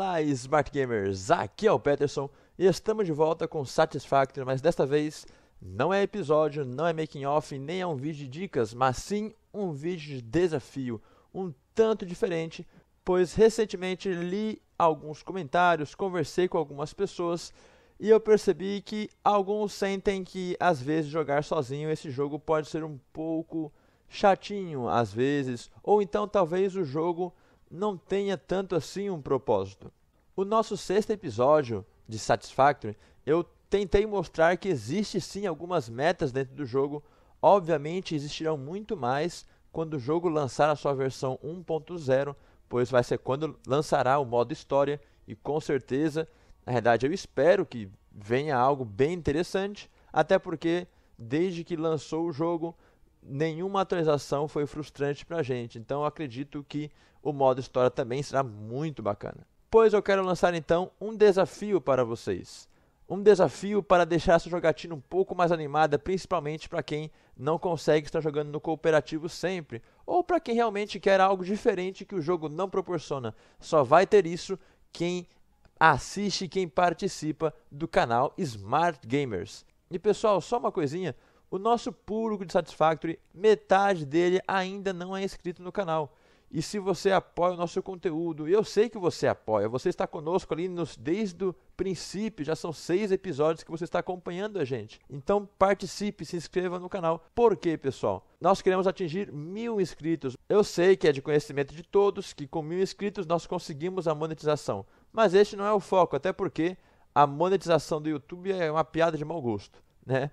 Olá, Smart Gamers! Aqui é o Peterson e estamos de volta com Satisfactory, mas desta vez não é episódio, não é making off, nem é um vídeo de dicas, mas sim um vídeo de desafio, um tanto diferente, pois recentemente li alguns comentários, conversei com algumas pessoas e eu percebi que alguns sentem que às vezes jogar sozinho esse jogo pode ser um pouco chatinho às vezes, ou então talvez o jogo não tenha tanto assim um propósito. O nosso sexto episódio de Satisfactory, eu tentei mostrar que existe sim algumas metas dentro do jogo. Obviamente existirão muito mais quando o jogo lançar a sua versão 1.0, pois vai ser quando lançará o modo história e com certeza, na verdade eu espero que venha algo bem interessante, até porque desde que lançou o jogo nenhuma atualização foi frustrante para a gente, então eu acredito que o modo história também será muito bacana. Pois eu quero lançar então um desafio para vocês. Um desafio para deixar essa jogatina um pouco mais animada, principalmente para quem não consegue estar jogando no cooperativo sempre, ou para quem realmente quer algo diferente que o jogo não proporciona. Só vai ter isso quem assiste, quem participa do canal Smart Gamers. E pessoal, só uma coisinha, o nosso público de Satisfactory, metade dele ainda não é inscrito no canal. E se você apoia o nosso conteúdo, eu sei que você apoia, você está conosco ali nos, desde o princípio, já são seis episódios que você está acompanhando a gente. Então participe, se inscreva no canal. Por quê, pessoal? Nós queremos atingir mil inscritos. Eu sei que é de conhecimento de todos que com mil inscritos nós conseguimos a monetização. Mas este não é o foco, até porque a monetização do YouTube é uma piada de mau gosto, né?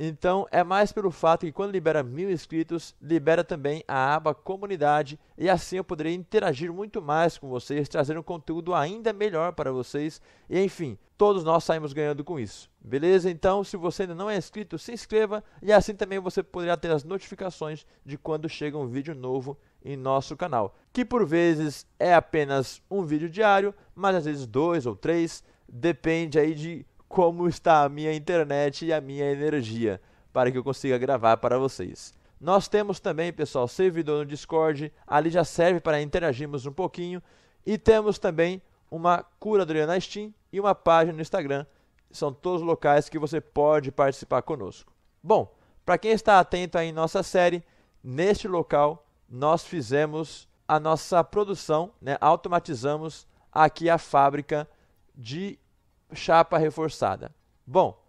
Então, é mais pelo fato que quando libera mil inscritos, libera também a aba comunidade e assim eu poderei interagir muito mais com vocês, trazer um conteúdo ainda melhor para vocês e enfim, todos nós saímos ganhando com isso. Beleza? Então, se você ainda não é inscrito, se inscreva e assim também você poderá ter as notificações de quando chega um vídeo novo em nosso canal, que por vezes é apenas um vídeo diário, mas às vezes dois ou três, depende aí de como está a minha internet e a minha energia, para que eu consiga gravar para vocês. Nós temos também, pessoal, servidor no Discord, ali já serve para interagirmos um pouquinho. E temos também uma curadoria na Steam e uma página no Instagram. São todos locais que você pode participar conosco. Bom, para quem está atento aí em nossa série, neste local nós fizemos a nossa produção, né? automatizamos aqui a fábrica de chapa reforçada. Bom,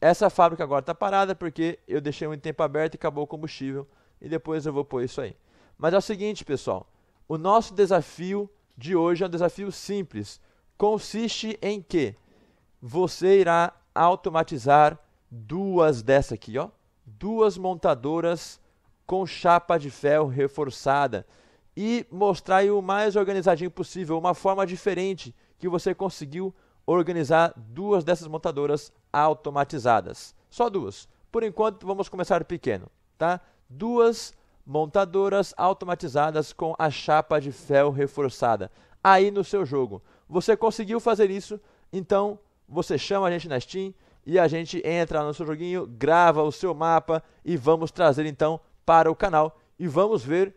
essa fábrica agora está parada porque eu deixei um tempo aberto e acabou o combustível. E depois eu vou pôr isso aí. Mas é o seguinte, pessoal. O nosso desafio de hoje é um desafio simples. Consiste em que você irá automatizar duas dessa aqui, ó. Duas montadoras com chapa de ferro reforçada. E mostrar o mais organizadinho possível, uma forma diferente que você conseguiu organizar duas dessas montadoras automatizadas. Só duas. Por enquanto, vamos começar pequeno, tá? Duas montadoras automatizadas com a chapa de ferro reforçada aí no seu jogo. Você conseguiu fazer isso, então você chama a gente na Steam e a gente entra no seu joguinho, grava o seu mapa e vamos trazer então para o canal e vamos ver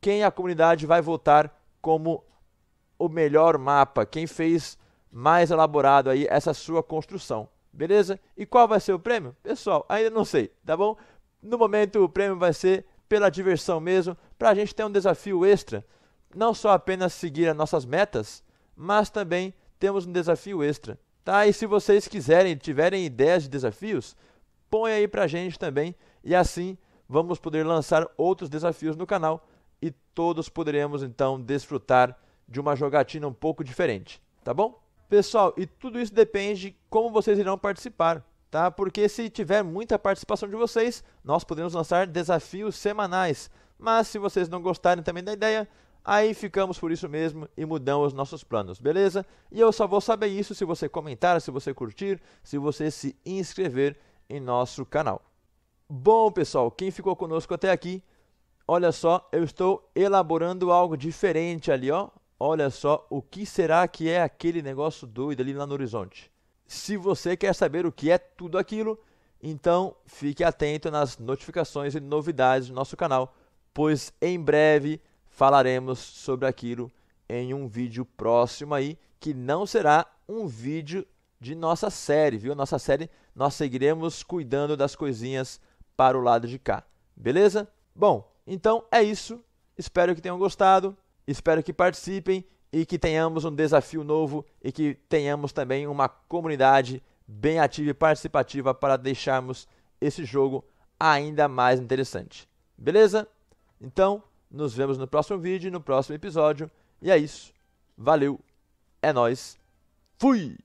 quem a comunidade vai votar como o melhor mapa, quem fez mais elaborado aí essa sua construção, beleza? E qual vai ser o prêmio? Pessoal, ainda não sei, tá bom? No momento o prêmio vai ser pela diversão mesmo, para a gente ter um desafio extra, não só apenas seguir as nossas metas, mas também temos um desafio extra, tá? E se vocês quiserem, tiverem ideias de desafios, põe aí para a gente também e assim vamos poder lançar outros desafios no canal e todos poderemos então desfrutar de uma jogatina um pouco diferente, tá bom? Pessoal, e tudo isso depende de como vocês irão participar, tá? Porque se tiver muita participação de vocês, nós podemos lançar desafios semanais. Mas se vocês não gostarem também da ideia, aí ficamos por isso mesmo e mudamos nossos planos, beleza? E eu só vou saber isso se você comentar, se você curtir, se você se inscrever em nosso canal. Bom, pessoal, quem ficou conosco até aqui, olha só, eu estou elaborando algo diferente ali, ó. Olha só o que será que é aquele negócio doido ali lá no horizonte. Se você quer saber o que é tudo aquilo, então fique atento nas notificações e novidades do nosso canal, pois em breve falaremos sobre aquilo em um vídeo próximo aí, que não será um vídeo de nossa série, viu? Nossa série nós seguiremos cuidando das coisinhas para o lado de cá, beleza? Bom, então é isso. Espero que tenham gostado. Espero que participem e que tenhamos um desafio novo e que tenhamos também uma comunidade bem ativa e participativa para deixarmos esse jogo ainda mais interessante. Beleza? Então, nos vemos no próximo vídeo, no próximo episódio. E é isso. Valeu. É nós. Fui.